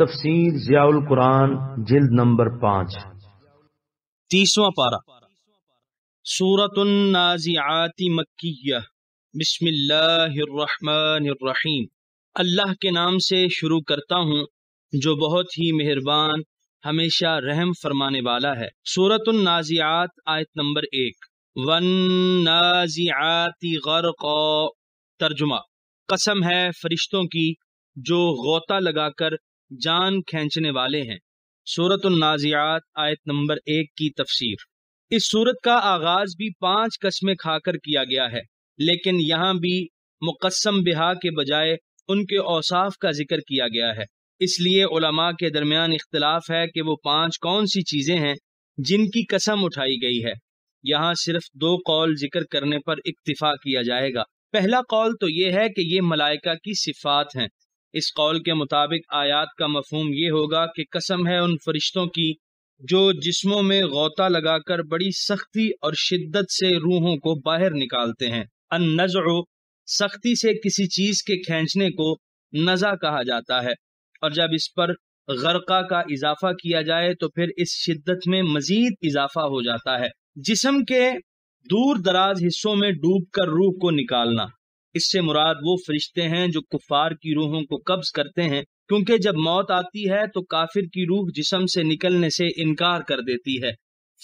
तफसीर जियाउल कुरान जिल्द नंबर पाँच तीसवां पारा सूरत नाजियाती मक्कीया बिस्मिल्लाहिर्रहमानिर्रहीम अल्लाह के नाम से शुरू करता हूँ जो बहुत ही मेहरबान हमेशा रहम फरमाने वाला है सूरत नाजियात आयत नंबर एक वन नाजियाती गर्क तर्जुमा कसम है फरिश्तों की जो गोता लगाकर जान खेचने वाले हैं सूरत नाजियात आयत नंबर एक की तफसीर इस सूरत का आगाज भी पांच कस्में खाकर किया गया है लेकिन यहाँ भी मुकसम बिहा के बजाय उनके औसाफ का जिक्र किया गया है इसलिए उलमा के दरमियान इख्तलाफ है कि वो पांच कौन सी चीज़ें हैं जिनकी कसम उठाई गई है यहाँ सिर्फ दो कौल जिक्र करने पर इक्तफा किया जाएगा पहला कौल तो ये है कि ये मलाइका की सिफात हैं इस कौल के मुताबिक आयात का मफहम ये होगा कि कसम है उन फरिश्तों की जो जिस्मों में गौता लगाकर बड़ी सख्ती और शिद्दत से रूहों को बाहर निकालते हैं अन नज़ो सख्ती से किसी चीज़ के खींचने को नज़ा कहा जाता है और जब इस पर गरका का इजाफा किया जाए तो फिर इस शिद्दत में मजीद इजाफा हो जाता है जिसम के दूर दराज हिस्सों में डूब कर रूह को निकालना इससे मुराद वो फरिश्ते हैं जो कुफार की रूहों को कब्ज करते हैं क्योंकि जब मौत आती है तो काफिर की रूह जिसम से निकलने से इनकार कर देती है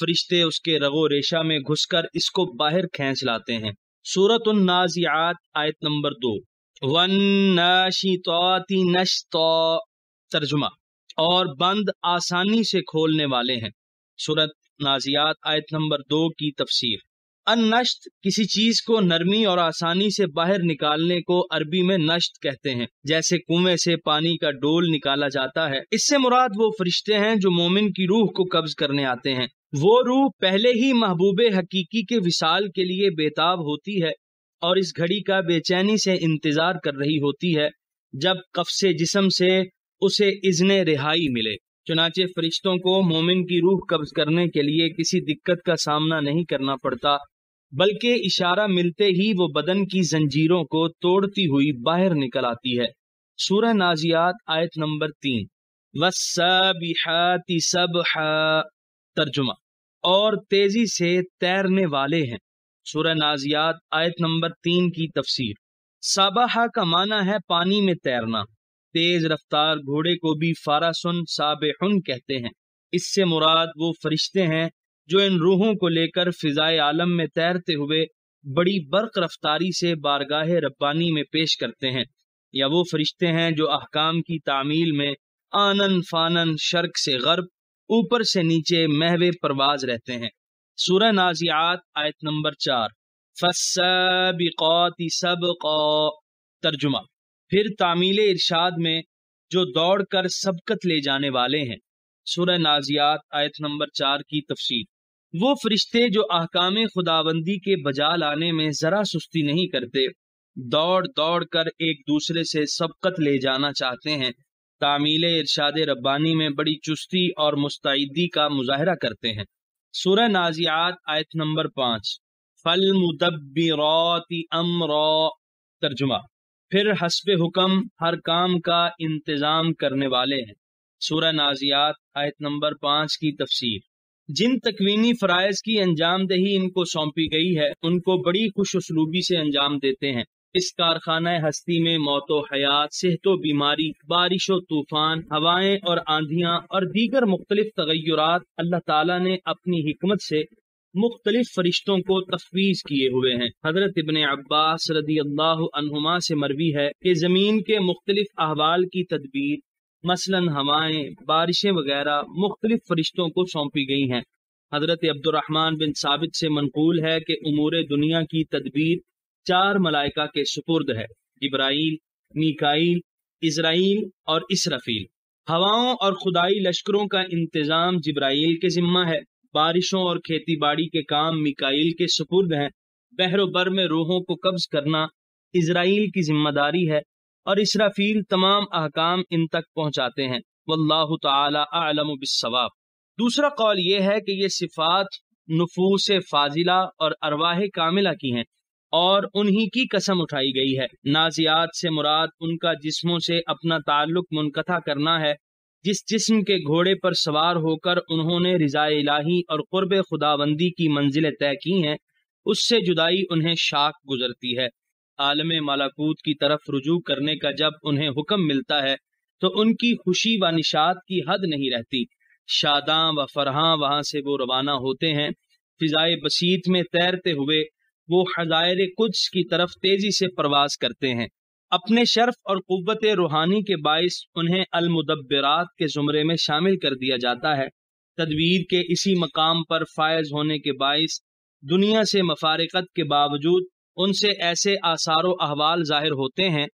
फरिश्ते उसके रगो रेशा में घुसकर इसको बाहर खेच लाते हैं सूरत नाजियात आयत नंबर दो वन नशितौती तर्जुमा और बंद आसानी से खोलने वाले हैं सूरत नाजियात आयत नंबर दो की तफसीर अनश्त किसी चीज को नरमी और आसानी से बाहर निकालने को अरबी में नश्त कहते हैं जैसे कुएं से पानी का डोल निकाला जाता है इससे मुराद वो फरिश्ते हैं जो मोमिन की रूह को कब्ज करने आते हैं वो रूह पहले ही महबूब हकीकी के विशाल के लिए बेताब होती है और इस घड़ी का बेचैनी से इंतजार कर रही होती है जब कफसे जिसम से उसे इजन रिहाई मिले चुनाचे फरिश्तों को मोमिन की रूह कब्ज करने के लिए किसी दिक्कत का सामना नहीं करना पड़ता बल्कि इशारा मिलते ही वो बदन की जंजीरों को तोड़ती हुई बाहर निकल आती है सूरह नाजियात आयत नंबर तीन वसाबिहाति सब तर्जुमा और तेजी से तैरने वाले हैं सूरह नाजियात आयत नंबर तीन की तफसीर साबाहा का माना है पानी में तैरना तेज रफ्तार घोड़े को भी फारासन साबेहन कहते हैं इससे मुराद वो फरिश्ते हैं जो इन रूहों को लेकर फिजाए आलम में तैरते हुए बड़ी बर्क रफ्तारी से बारगाह रब्बानी में पेश करते हैं या वो फरिश्ते हैं जो अहकाम की तामील में आनन फानन शर्क से गर्ब ऊपर से नीचे महवे परवाज रहते हैं सूरह नाजियात आयत नंबर चार फसबिकौती सबकौ तर्जुमा फिर तामील इरशाद में जो दौड़ कर सबकत ले जाने वाले हैं सूरह नाजियात आयत नंबर चार की तफसीर वो फरिश्ते जो अहकाम खुदाबंदी के बजा लाने में जरा सुस्ती नहीं करते दौड़ दौड़ कर एक दूसरे से सबकत ले जाना चाहते हैं तामील इरशाद रब्बानी में बड़ी चुस्ती और मुस्तैदी का मुजाहरा करते हैं सुर नाजियात आयत नंबर पांच फल मुदब्बिरौती अमरौ तर्जुमा फिर हसब हुक्म हर काम का इंतज़ाम करने वाले हैं सूर्य नाजियात आयत नंबर पांच की तफसीर जिन तकवीनी फ़रज़ की अंजामदही इनको सौंपी गई है उनको बड़ी खुश उसलूबी से अंजाम देते हैं इस कारखाना हस्ती में मौत हयात सेहत व बीमारी बारिश व तूफान हवाएं और आंधियां और दीगर मुख्तलिफ तगैरत अल्लाह तला ने अपनी हमत से मुख्तलिफ फरिश्तों को तफवीज किए हुए हैं हजरत इबन अब्बास रदी अल्लाह से मरवी है कि जमीन के मुख्तलिफ अहवाल की तदबीर मसलन हवाएं बारिशें वगैरह मुख्तलिफ फरिश्तों को सौंपी गई हैं हजरत अब्दुलरहमान बिन साबित से मनकूल है कि उमूर दुनिया की तदबीर चार मलाइका के सुपुर्द है इब्राइल मीकाइल इसराइल और इसरफील हवाओं और खुदाई लश्करों का इंतजाम जिब्राइल के जिम्मा है बारिशों और खेती बाड़ी के काम मिकाइल के सुपुर्द हैं बहरों बर में रूहों को कब्ज करना इसराइल की जिम्मेदारी है और इसराफील तमाम अहकाम इन तक पहुँचाते हैं वल्लाह तलम दूसरा कौल ये है कि ये सिफात नफूस फाजिला और अरवाह कामिला की हैं और उन्हीं की कसम उठाई गई है नाजियात से मुराद उनका जिस्मों से अपना ताल्लुक मुनकथा करना है जिस जिस्म के घोड़े पर सवार होकर उन्होंने रिजा इलाही और कुर्ब खुदाबंदी की मंजिलें तय की हैं उससे जुदाई उन्हें शाख गुजरती है आलम मालाकूत की तरफ रुजू करने का जब उन्हें हुक्म मिलता है तो उनकी खुशी व निशात की हद नहीं रहती शादां व फरहां वहाँ से वो रवाना होते हैं फिजाए बसीत में तैरते हुए वो हजायर कुछ की तरफ तेजी से प्रवास करते हैं अपने शर्फ और क़वत रूहानी के बायस उन्हें अलमुदबरात के ज़ुमरे में शामिल कर दिया जाता है तदवीर के इसी मकाम पर फायज होने के बायस दुनिया से मफारकत के बावजूद उनसे ऐसे आसार अहवाल जाहिर होते हैं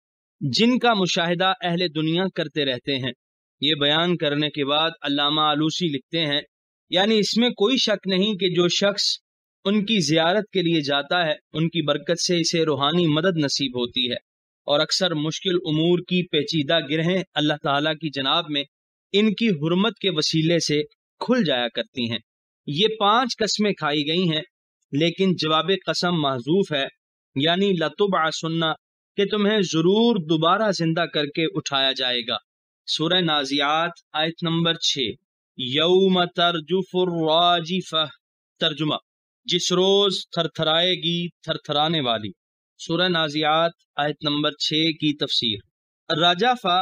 जिनका मुशाहिदा अहल दुनिया करते रहते हैं ये बयान करने के बाद अल्लामा आलूसी लिखते हैं यानी इसमें कोई शक नहीं कि जो शख्स उनकी जियारत के लिए जाता है उनकी बरकत से इसे रूहानी मदद नसीब होती है और अक्सर मुश्किल उमूर की पेचीदा गिरहें अल्लाह ताला की जनाब में इनकी हरमत के वसीले से खुल जाया करती हैं ये पांच कस्में खाई गई हैं लेकिन जवाब कसम महजूफ है यानी लतुबा सुन्ना कि तुम्हें जरूर दोबारा जिंदा करके उठाया जाएगा सूर्य नाजियात आयत नंबर छ यौम तरजुफुर्राजिफ तर्जुमा जिस रोज थरथराएगी थरथराने वाली सूर्य नाजियात आयत नंबर छ की तफसीर राजाफा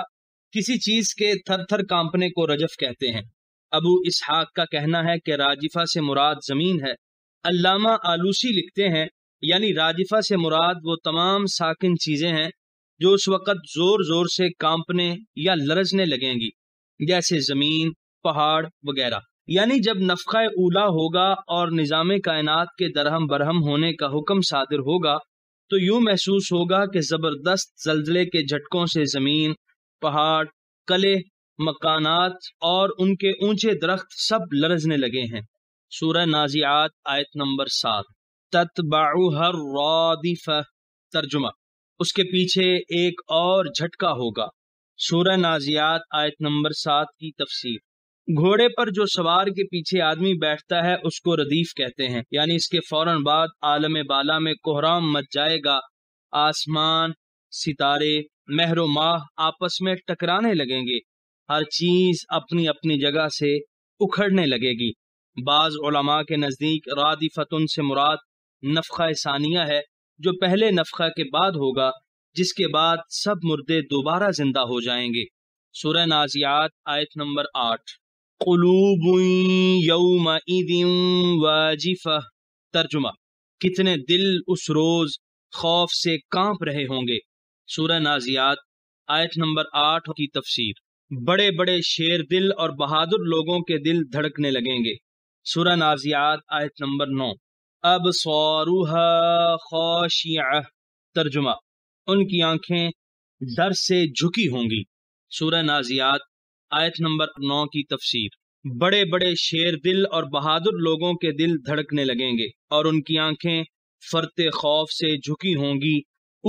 किसी चीज के थर थर कांपने को रजफ कहते हैं अबू इसहाक का कहना है कि राजिफा से मुराद जमीन है अल्लामा आलूसी लिखते हैं यानी राजिफा से मुराद वो तमाम साकिन चीज़ें हैं जो उस वक़्त ज़ोर ज़ोर से कांपने या लरजने लगेंगी जैसे ज़मीन पहाड़ वगैरह यानी जब नफ़ा ऊला होगा और निज़ाम कायनात के दरहम बरहम होने का हुक्म सादिर होगा तो यूं महसूस होगा कि ज़बरदस्त जल्जले के झटकों से ज़मीन पहाड़ कले मकानात और उनके ऊंचे दरख्त सब लरजने लगे हैं सूरह नाजियात आयत नंबर सात तत्बाहर रौदिफ तर्जुमा उसके पीछे एक और झटका होगा सूरह नाजियात आयत नंबर सात की तफसीर घोड़े पर जो सवार के पीछे आदमी बैठता है उसको रदीफ कहते हैं यानी इसके फौरन बाद आलम बाला में कोहराम मच जाएगा आसमान सितारे महरो माह आपस में टकराने लगेंगे हर चीज अपनी अपनी जगह से उखड़ने लगेगी बाज उलमा के नज़दीक रादिफतुन से मुराद नफखा सानिया है जो पहले नफखा के बाद होगा जिसके बाद सब मुर्दे दोबारा जिंदा हो जाएंगे सुरह नाजियात आयत नंबर आठ कलूब वाजिफा तर्जुमा कितने दिल उस रोज खौफ से कांप रहे होंगे सूरह नाजियात आयत नंबर आठ की तफसीर बड़े बड़े शेर दिल और बहादुर लोगों के दिल धड़कने लगेंगे सूरह नाजियात आयत नंबर नौ अब सौरुहा तर्जुमा उनकी आंखें डर से झुकी होंगी सूरह नाजियात आयत नंबर नौ की तफसीर बड़े बड़े शेर दिल और बहादुर लोगों के दिल धड़कने लगेंगे और उनकी आंखें फरते खौफ से झुकी होंगी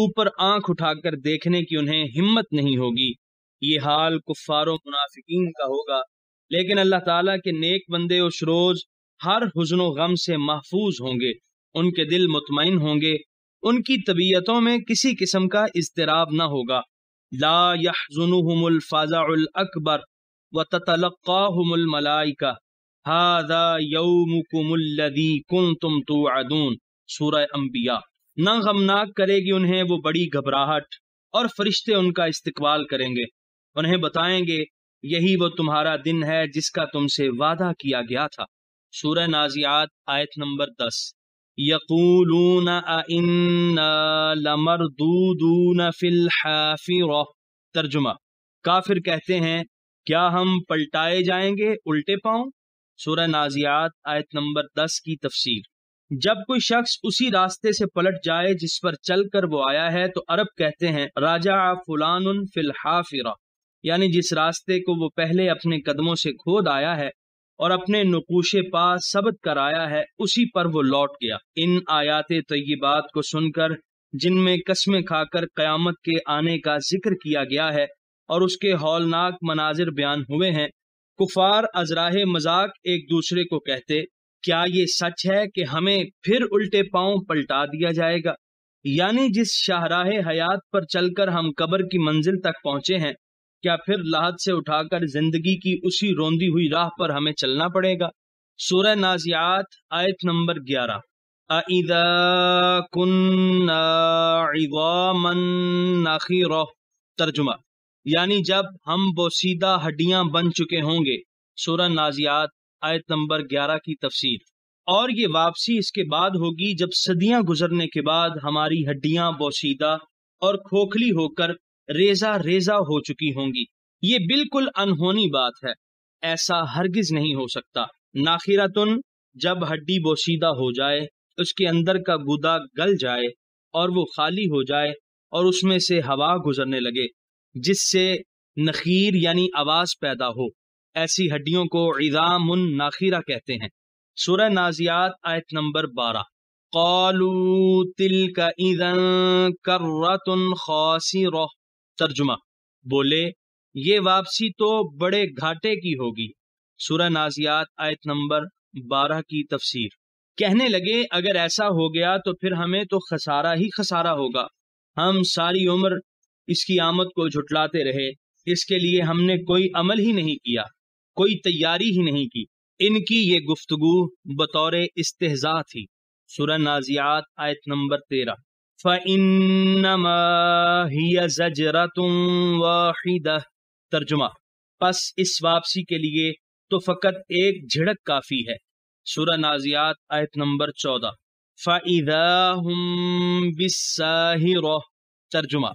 ऊपर आंख उठाकर देखने की उन्हें हिम्मत नहीं होगी ये हाल कुफारो मुनाफिकीन का होगा लेकिन अल्लाह ताला के नेक बंदे उस रोज हर हुजन गम से महफूज होंगे उनके दिल मुतमिन होंगे उनकी तबीयतों में किसी किस्म का इसतराब न होगा ला यहजुनहमुल अकबर व ततलक़ाहुमुल मलाइका हादा यौमुकुमुल्लदी कुंतुम तुअदून सूरह अंबिया न गमनाक करेगी उन्हें वो बड़ी घबराहट और फरिश्ते उनका इस्तकबाल करेंगे उन्हें बताएंगे यही वो तुम्हारा दिन है जिसका तुमसे वादा किया गया था सूरह नाजियात आयत नंबर दस यकूलून लमरदूदून फिल हाफिर तर्जुमा काफिर कहते हैं क्या हम पलटाए जाएंगे उल्टे पांव सूरह नाजियात आयत नंबर दस की तफसीर जब कोई शख्स उसी रास्ते से पलट जाए जिस पर चल कर वो आया है तो अरब कहते हैं राजा फुलान फिल हाफिरा यानी जिस रास्ते को वो पहले अपने कदमों से खोद आया है और अपने नकूश पास सबक कराया है उसी पर वो लौट गया इन आयात तयबात को सुनकर जिनमें कस्में खाकर क्यामत के आने का जिक्र किया गया है और उसके हौलनाक मनाजिर बयान हुए हैं कुफार अजराह मजाक एक दूसरे को कहते क्या ये सच है कि हमें फिर उल्टे पांव पलटा दिया जाएगा यानी जिस शाहराह हयात पर चलकर हम कब्र की मंजिल तक पहुंचे हैं क्या फिर लाहत से उठाकर जिंदगी की उसी रोंदी हुई राह पर हमें चलना पड़ेगा सूरह नाजियात आयत नंबर ग्यारह तर्जुमा यानी जब हम बोसीदा हड्डियां बन चुके होंगे सूरह नाजियात आयत नंबर ग्यारह की तफसीर और ये वापसी इसके बाद होगी जब सदियां गुजरने के बाद हमारी हड्डियां बोसीदा और खोखली होकर रेजा रेजा हो चुकी होंगी ये बिल्कुल अनहोनी बात है ऐसा हरगिज नहीं हो सकता नाखिरतुन जब हड्डी बोशीदा हो जाए उसके अंदर का गुदा गल जाए और वो खाली हो जाए और उसमें से हवा गुजरने लगे जिससे नखीर यानी आवाज पैदा हो ऐसी हड्डियों को इजाम नाखीरा कहते हैं सुरह नाजियात आयत नंबर बारह कौलू तिल का ईदन कर खौसी रोह तर्जुमा बोले ये वापसी तो बड़े घाटे की होगी सूरह नाजियात आयत नंबर बारह की तफसीर कहने लगे अगर ऐसा हो गया तो फिर हमें तो खसारा ही खसारा होगा हम सारी उम्र इसकी आमद को झुटलाते रहे इसके लिए हमने कोई अमल ही नहीं किया कोई तैयारी ही नहीं की इनकी ये गुफ्तगु बतौर इस्तेजा थी सुरह नाजियात आयत नंबर तेरह तर्जुमा बस इस वापसी के लिए तो फ़कत एक झिड़क काफ़ी है सूरा नाजियात आयत नंबर चौदह फ़ाइदा तर्जुमा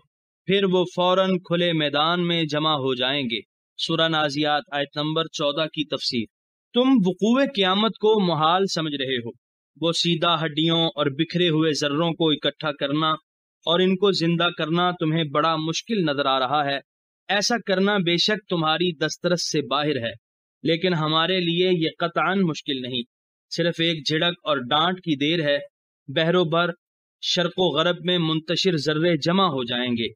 फिर वो फौरन खुले मैदान में जमा हो जाएंगे सूरा नाजियात आयत नंबर चौदह की तफसीर तुम वकूए क़्यामत को महाल समझ रहे हो वो सीधा हड्डियों और बिखरे हुए जर्रों को इकट्ठा करना और इनको जिंदा करना तुम्हें बड़ा मुश्किल नजर आ रहा है ऐसा करना बेशक तुम्हारी दस्तरस से बाहर है लेकिन हमारे लिए ये कतान मुश्किल नहीं सिर्फ एक झिड़क और डांट की देर है बहरोबर शर्क गरब में मुंतशिर जर्रे जमा हो जाएंगे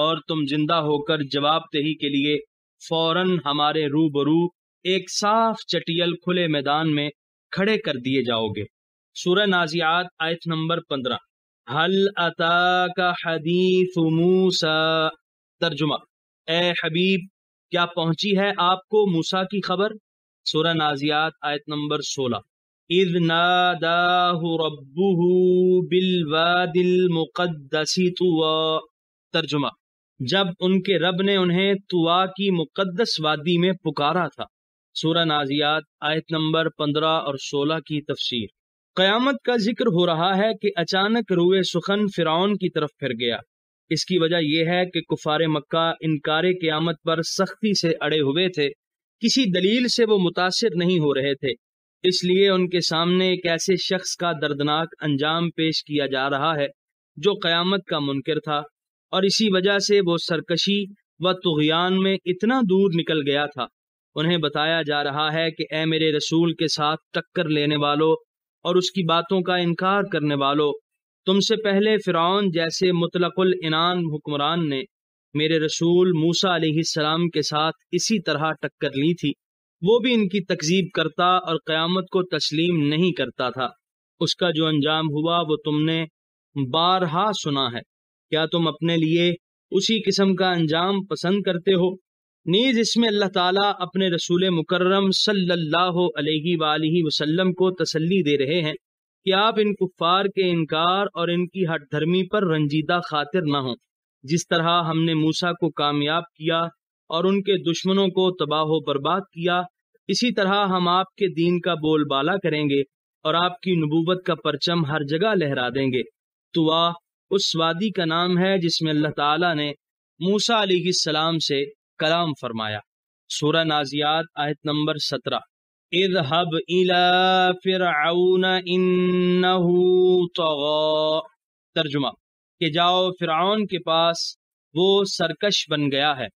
और तुम जिंदा होकर जवाब के लिए फौरन हमारे रूबरू एक साफ चटियल खुले मैदान में खड़े कर दिए जाओगे सूरह नाजियात आयत नंबर पंद्रह हल अता का हदीफ मूसा तर्जुमा ए हबीब क्या पहुंची है आपको मूसा की खबर सूरह नाजियात आयत नंबर सोलह इद नादाहु रब्बुहु बिलवादिल मुकद्दसी तुआ तर्जुमा जब उनके रब ने उन्हें तुआ की मुकद्दस वादी में पुकारा था सूरह नाजियात आयत नंबर पंद्रह और सोलह की तफसीर कयामत का जिक्र हो रहा है कि अचानक रुए सुखन फिरौन की तरफ फिर गया इसकी वजह यह है कि कुफार मक्का इनकार क्यामत पर सख्ती से अड़े हुए थे किसी दलील से वो मुतासर नहीं हो रहे थे इसलिए उनके सामने एक ऐसे शख्स का दर्दनाक अंजाम पेश किया जा रहा है जो क़यामत का मुनकर था और इसी वजह से वो सरकशी व तुगयान में इतना दूर निकल गया था उन्हें बताया जा रहा है कि ए मेरे रसूल के साथ टक्कर लेने वालों और उसकी बातों का इनकार करने वालों तुमसे पहले फ़िरौन जैसे मुतलकुल इनान हुक्मरान ने मेरे रसूल मूसा सलाम के साथ इसी तरह टक्कर ली थी वो भी इनकी तकजीब करता और क़यामत को तस्लीम नहीं करता था उसका जो अंजाम हुआ वो तुमने बारहा सुना है क्या तुम अपने लिए उसी किस्म का अंजाम पसंद करते हो नीज इसमें अल्लाह ताला अपने रसूल मुकर्रम सल्लल्लाहु अलैहि वसल्लम को तसल्ली दे रहे हैं कि आप इन कुफार के इनकार और इनकी हट धर्मी पर रंजीदा खातिर ना हों जिस तरह हमने मूसा को कामयाब किया और उनके दुश्मनों को तबाह बर्बाद किया इसी तरह हम आपके दीन का बोलबाला करेंगे और आपकी नबूवत का परचम हर जगह लहरा देंगे तुआ उस वादी का नाम है जिसमें अल्लाह ताला ने मूसा सलाम से कलाम फरमाया सूरा नाजियात आयत नंबर सत्रह इजहब इला फिरआउन इन्नहू तगा तर्जुमा के जाओ फिरआउन के पास वो सरकश बन गया है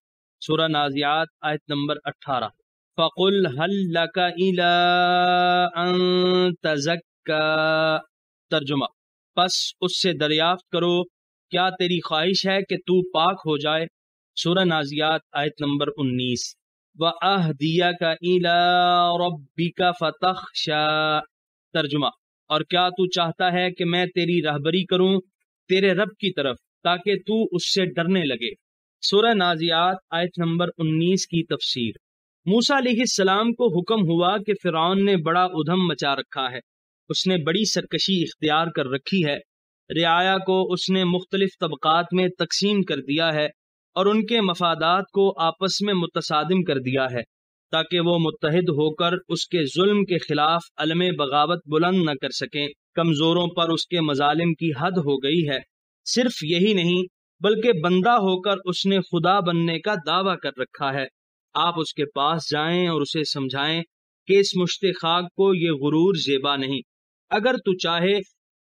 सूरा नाजियात आयत नंबर अट्ठारह फ़कुल हल्लका इला अन तजक्का तर्जुमा बस उससे दरियाफ्त करो क्या तेरी ख्वाहिश है कि तू पाक हो जाए सूर नाजियात आयत नंबर उन्नीस व आह दिया का इला रब्बी का तर्जुमा और क्या तू चाहता है कि मैं तेरी रहबरी करूं तेरे रब की तरफ ताकि तू उससे डरने लगे सूर्य नाजियात आयत नंबर 19 की तफसीर मूसा सलाम को हुक्म हुआ कि फ़िरौन ने बड़ा उधम मचा रखा है उसने बड़ी सरकशी इख्तियार कर रखी है रियाया को उसने मुख्तलिफ तबक़ात में तकसीम कर दिया है और उनके मफादात को आपस में मुतसादिम कर दिया है ताकि वो मुतहद होकर उसके जुल्म के खिलाफ अलम बगावत बुलंद न कर सकें कमज़ोरों पर उसके मजालिम की हद हो गई है सिर्फ यही नहीं बल्कि बंदा होकर उसने खुदा बनने का दावा कर रखा है आप उसके पास जाएं और उसे समझाएं कि इस मुश्त खाक को ये गुरूर जेबा नहीं अगर तू चाहे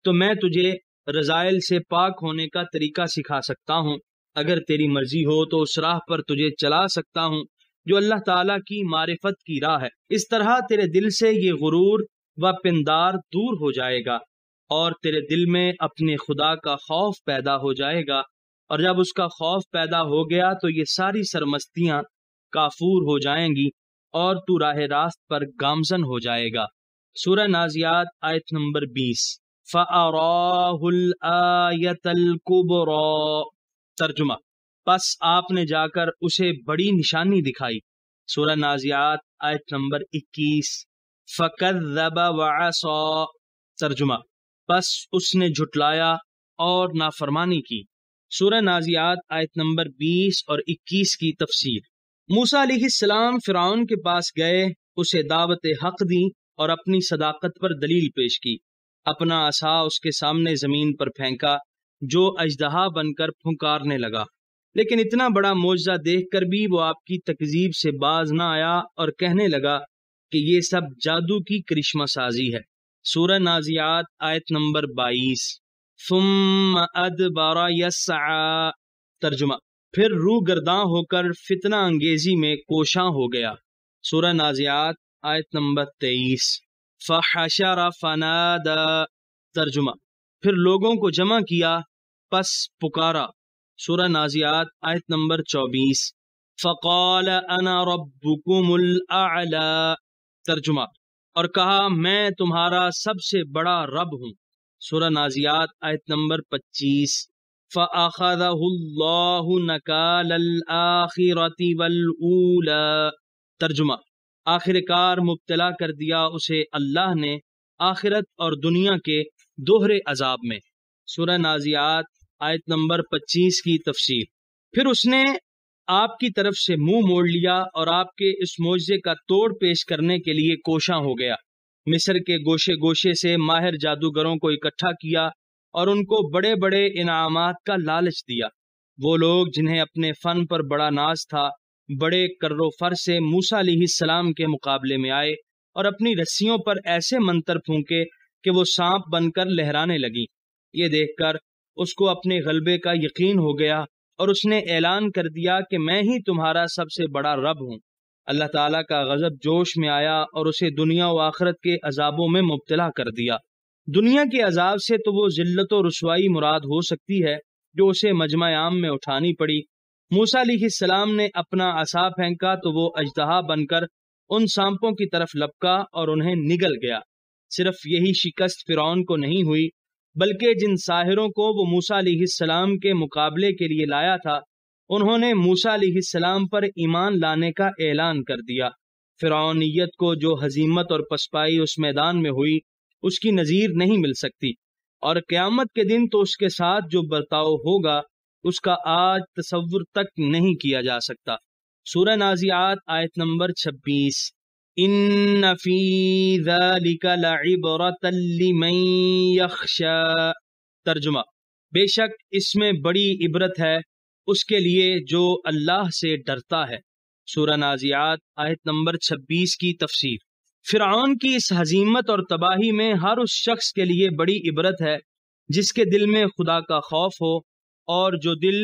तो मैं तुझे रजायल से पाक होने का तरीका सिखा सकता हूँ अगर तेरी मर्जी हो तो उस राह पर तुझे चला सकता हूँ जो अल्लाह ताला की मारिफत की राह है इस तरह तेरे दिल से ये गुरूर व पिंदार दूर हो जाएगा और तेरे दिल में अपने खुदा का खौफ पैदा हो जाएगा और जब उसका खौफ पैदा हो गया तो ये सारी सरमस्तियाँ काफूर हो जाएंगी और तू राह रास्त पर गामजन हो जाएगा सूर नाजियात आयत नंबर बीस फ़ाराहुल आयतल कुबरा तर्जुमा बस आपने जाकर उसे बड़ी निशानी दिखाई सूरह नाजियात आयत नंबर 21 फ़कत दबा वसौ तर्जुमा बस उसने झुटलाया और नाफरमानी की सूरह नाजियात आयत नंबर 20 और 21 की तफसीर मूसा सलाम फ़िरौन के पास गए उसे दावत हक दी और अपनी सदाकत पर दलील पेश की अपना आसा उसके सामने ज़मीन पर फेंका जो अजदहा बनकर फुंकारने लगा लेकिन इतना बड़ा मुआवजा देख कर भी वो आपकी तकजीब से बाज ना आया और कहने लगा कि ये सब जादू की करिश्मा साजी है सूरह नाजियात आयत नंबर बाईस तर्जुमा फिर रू गर्दा होकर फितना अंगेजी में कोशा हो गया सूरह नाजियात आयत नंबर तेईस फ़ाशरा फनादा तर्जुमा फिर लोगों को जमा किया पस पुकारा सूरह नाजियात आयत नंबर चौबीस फ़कौल अना रबुकुमला तर्जुमा और कहा मैं तुम्हारा सबसे बड़ा रब हूँ सूरह नाजियात आयत नंबर पच्चीस तर्जुमा आखिरकार मुबतला कर दिया उसे अल्लाह ने आखिरत और दुनिया के दोहरे अजाब में सूरह नाजियात आयत नंबर 25 की तफसीर फिर उसने आपकी तरफ से मुंह मोड़ लिया और आपके इस मुआवजे का तोड़ पेश करने के लिए कोशा हो गया मिस्र के गोशे गोशे से माहिर जादूगरों को इकट्ठा किया और उनको बड़े बड़े इनाम का लालच दिया वो लोग जिन्हें अपने फन पर बड़ा नाज था बड़े कर्रोफर से मूसा सलाम के मुकाबले में आए और अपनी रस्सियों पर ऐसे मंत्र फूंके कि वो सांप बनकर लहराने लगी ये देखकर उसको अपने गलबे का यकीन हो गया और उसने ऐलान कर दिया कि मैं ही तुम्हारा सबसे बड़ा रब हूँ अल्लाह ताला का गज़ब जोश में आया और उसे दुनिया व आखरत के अजाबों में मुबतला कर दिया दुनिया के अजाब से तो वो जिल्लत और रसवाई मुराद हो सकती है जो उसे मजमा आम में उठानी पड़ी मूसा सलाम ने अपना असा फेंका तो वो अजदहा बनकर उन सांपों की तरफ लपका और उन्हें निगल गया सिर्फ यही शिकस्त फिरौन को नहीं हुई बल्कि जिन साहिरों को वो मूसा सलाम के मुकाबले के लिए लाया था उन्होंने मूसा सलाम पर ईमान लाने का ऐलान कर दिया फिरौनीत को जो हजीमत और पसपाई उस मैदान में हुई उसकी नज़ीर नहीं मिल सकती और क़्यामत के दिन तो उसके साथ जो बर्ताव होगा उसका आज तस्वुर तक नहीं किया जा सकता सूर नाजियात आयत नंबर छब्बीस इन तर्जुमा बेशक इसमें बड़ी इबरत है उसके लिए जो अल्लाह से डरता है सूर नाजियात आयत नंबर 26 की तफसीर फ़िरौन की इस हजीमत और तबाही में हर उस शख्स के लिए बड़ी इबरत है जिसके दिल में खुदा का खौफ हो और जो दिल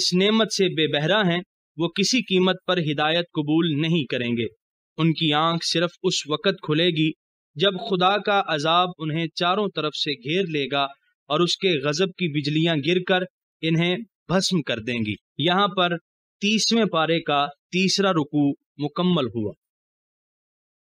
इस नेमत से बेबहरा हैं वो किसी कीमत पर हिदायत कबूल नहीं करेंगे उनकी आंख सिर्फ उस वक़्त खुलेगी जब खुदा का अजाब उन्हें चारों तरफ से घेर लेगा और उसके गजब की बिजलियां गिरकर इन्हें भस्म कर देंगी यहाँ पर तीसवें पारे का तीसरा रुकू मुकम्मल हुआ